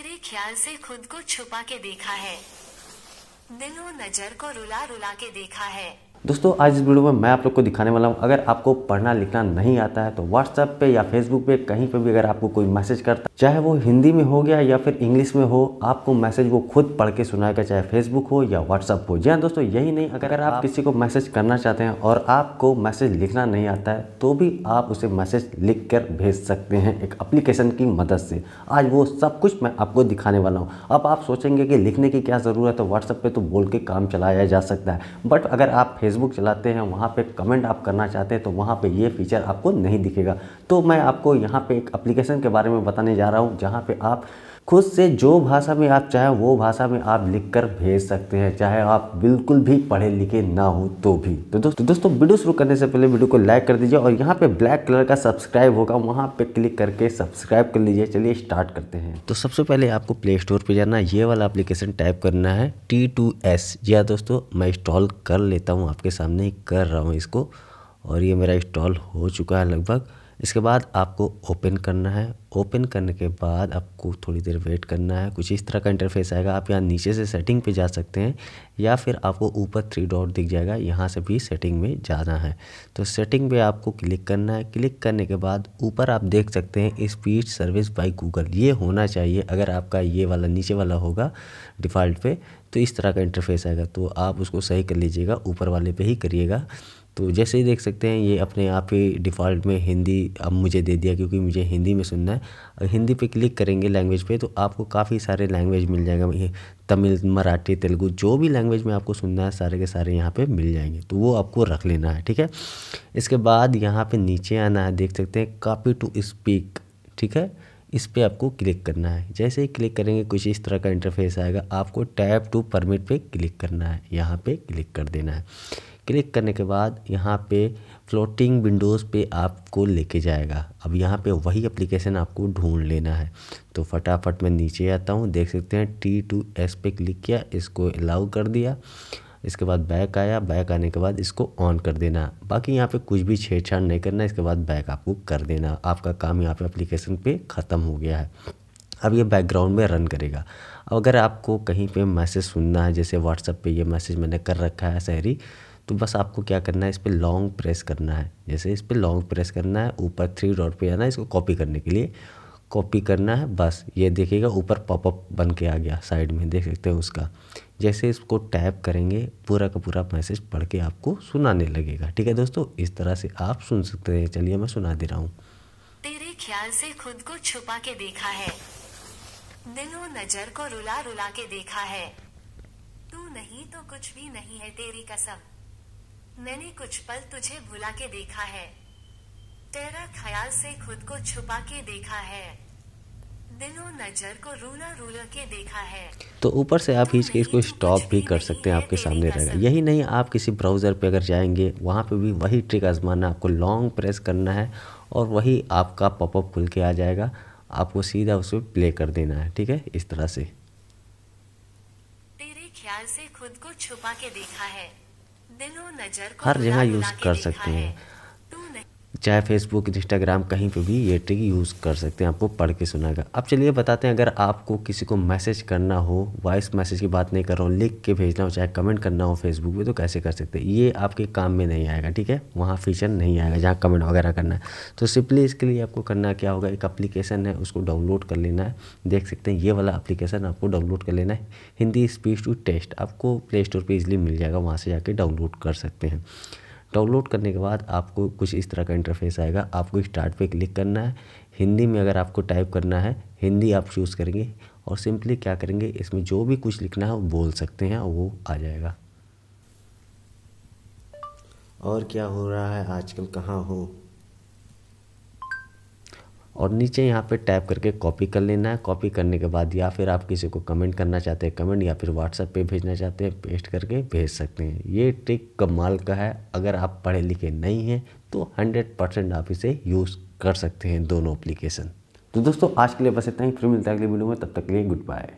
मेरे ख्याल से खुद को छुपा के देखा है दिलो नजर को रुला रुला के देखा है दोस्तों आज इस वीडियो में मैं आप लोग को दिखाने वाला हूँ अगर आपको पढ़ना लिखना नहीं आता है तो व्हाट्सएप पे या फेसबुक पे कहीं पे भी अगर आपको कोई मैसेज करता चाहे वो हिंदी में हो गया या फिर इंग्लिश में हो आपको मैसेज वो खुद पढ़ के सुनाएगा चाहे फेसबुक हो या व्हाट्सएप हो जी हाँ दोस्तों यही नहीं अगर, अगर आप किसी को मैसेज करना चाहते हैं और आपको मैसेज लिखना नहीं आता है तो भी आप उसे मैसेज लिख कर भेज सकते हैं एक अप्लीकेशन की मदद से आज वो सब कुछ मैं आपको दिखाने वाला हूँ अब आप सोचेंगे कि लिखने की क्या ज़रूरत है व्हाट्सएप पर तो बोल के काम चलाया जा सकता है बट अगर आप फेसबुक चलाते हैं वहाँ पे कमेंट आप करना चाहते हैं तो वहाँ पे ये फीचर आपको नहीं दिखेगा तो मैं आपको यहाँ पे एक एप्लीकेशन के बारे में बताने जा रहा हूँ जहाँ पे आप खुद से जो भाषा में आप चाहें वो भाषा में आप लिख कर भेज सकते हैं चाहे आप बिल्कुल भी पढ़े लिखे ना हो तो भी तो दोस्तों दोस्तों वीडियो शुरू करने से पहले वीडियो को लाइक कर दीजिए और यहाँ पे ब्लैक कलर का सब्सक्राइब होगा वहाँ पे क्लिक करके सब्सक्राइब कर लीजिए चलिए स्टार्ट करते हैं तो सबसे पहले आपको प्ले स्टोर पर जाना ये वाला अप्लीकेशन टाइप करना है टी टू एस या दोस्तों मैं इंस्टॉल कर लेता हूँ आपके सामने कर रहा हूँ इसको और ये मेरा इंस्टॉल हो चुका है लगभग इसके बाद आपको ओपन करना है ओपन करने के बाद आपको थोड़ी देर वेट करना है कुछ इस तरह का इंटरफेस आएगा आप यहाँ नीचे से सेटिंग पे जा सकते हैं या फिर आपको ऊपर थ्री डॉट दिख जाएगा यहाँ से भी सेटिंग में जाना है तो सेटिंग पे आपको क्लिक करना है क्लिक करने के बाद ऊपर आप देख सकते हैं स्पीड सर्विस बाई गूगल ये होना चाहिए अगर आपका ये वाला नीचे वाला होगा डिफ़ॉल्ट तो इस तरह का इंटरफेस आएगा तो आप उसको सही कर लीजिएगा ऊपर वाले पर ही करिएगा तो जैसे ही देख सकते हैं ये अपने आप ही डिफ़ॉल्ट में हिंदी अब मुझे दे दिया क्योंकि मुझे हिंदी में सुनना है और हिंदी पे क्लिक करेंगे लैंग्वेज पे तो आपको काफ़ी सारे लैंग्वेज मिल जाएगा ये तमिल मराठी तेलुगू जो भी लैंग्वेज में आपको सुनना है सारे के सारे यहाँ पे मिल जाएंगे तो वो आपको रख लेना है ठीक है इसके बाद यहाँ पर नीचे आना है देख सकते हैं कापी टू स्पीक ठीक है इस पर आपको क्लिक करना है जैसे ही क्लिक करेंगे कुछ इस तरह का इंटरफेस आएगा आपको टैप टू परमिट पे क्लिक करना है यहाँ पे क्लिक कर देना है क्लिक करने के बाद यहाँ पे फ्लोटिंग विंडोज़ पे आपको लेके जाएगा अब यहाँ पे वही एप्लीकेशन आपको ढूंढ लेना है तो फटाफट मैं नीचे आता हूँ देख सकते हैं टी टू एस पे क्लिक किया इसको अलाउ कर दिया इसके बाद बैक आया बैक आने के बाद इसको ऑन कर देना बाकी यहाँ पे कुछ भी छेड़छाड़ नहीं करना इसके बाद बैक आपको कर देना आपका काम यहाँ पे एप्लीकेशन पे ख़त्म हो गया है अब ये बैकग्राउंड में रन करेगा अगर आपको कहीं पे मैसेज सुनना है जैसे व्हाट्सएप पे ये मैसेज मैंने कर रखा है सहरी तो बस आपको क्या करना है इस पर लॉन्ग प्रेस करना है जैसे इस पर लॉन्ग प्रेस करना है ऊपर थ्री डॉट पे आना है इसको कॉपी करने के लिए कॉपी करना है बस ये देखिएगा ऊपर पॉपअप बन के आ गया साइड में देख सकते हैं उसका जैसे इसको टैप करेंगे पूरा का पूरा मैसेज पढ़ के आपको सुनाने लगेगा ठीक है दोस्तों इस तरह से आप सुन सकते हैं चलिए मैं सुना दे रहा हूँ तेरे ख्याल से खुद को छुपा के देखा है दिलो नजर को रुला रुला के देखा है तू नहीं तो कुछ भी नहीं है तेरी कसम मैंने कुछ पल तुझे भुला के देखा है तेरा ख्याल से खुद को छुपा के देखा है दिलों नजर को रूला रूला के देखा है तो ऊपर से आप खींच के इसको स्टॉप भी कर सकते हैं आपके सामने रहेगा यही नहीं आप किसी ब्राउज़र पे अगर जाएंगे वहाँ पे भी वही ट्रिक आजमाना आपको लॉन्ग प्रेस करना है और वही आपका पॉपअप खुल के आ जाएगा आपको सीधा उसमें प्ले कर देना है ठीक है इस तरह से तेरे ख्याल से खुद को छुपा के देखा है हर जगह यूज कर सकते हैं चाहे फेसबुक इंस्टाग्राम कहीं पे भी ये ट्रिक यूज़ कर सकते हैं आपको पढ़ के सुनाएगा अब चलिए बताते हैं अगर आपको किसी को मैसेज करना हो वॉइस मैसेज की बात नहीं कर रहा हूँ लिख के भेजना हो चाहे कमेंट करना हो फेसबुक पे तो कैसे कर सकते हैं ये आपके काम में नहीं आएगा ठीक है वहाँ फीचर नहीं आएगा जहाँ कमेंट वगैरह करना है तो सिंपली इसके लिए आपको करना क्या होगा एक अप्लीकेशन है उसको डाउनलोड कर लेना है देख सकते हैं ये वाला अप्लीकेशन आपको डाउनलोड कर लेना है हिंदी स्पीच टू टेस्ट आपको प्ले स्टोर पर ईजिली मिल जाएगा वहाँ से जाके डाउनलोड कर सकते हैं डाउनलोड करने के बाद आपको कुछ इस तरह का इंटरफेस आएगा आपको स्टार्ट पे क्लिक करना है हिंदी में अगर आपको टाइप करना है हिंदी आप चूज़ करेंगे और सिंपली क्या करेंगे इसमें जो भी कुछ लिखना है वो बोल सकते हैं और वो आ जाएगा और क्या हो रहा है आजकल कहाँ हो और नीचे यहाँ पे टैप करके कॉपी कर लेना है कॉपी करने के बाद या फिर आप किसी को कमेंट करना चाहते हैं कमेंट या फिर व्हाट्सएप पे भेजना चाहते हैं पेस्ट करके भेज सकते हैं ये ट्रिक कमाल का है अगर आप पढ़े लिखे नहीं हैं तो हंड्रेड परसेंट आप इसे यूज़ कर सकते हैं दोनों अप्लीकेशन तो दोस्तों आज के लिए बस इतना ही फिर मिलता है अगले वीडियो में तब तक के लिए गुड बाय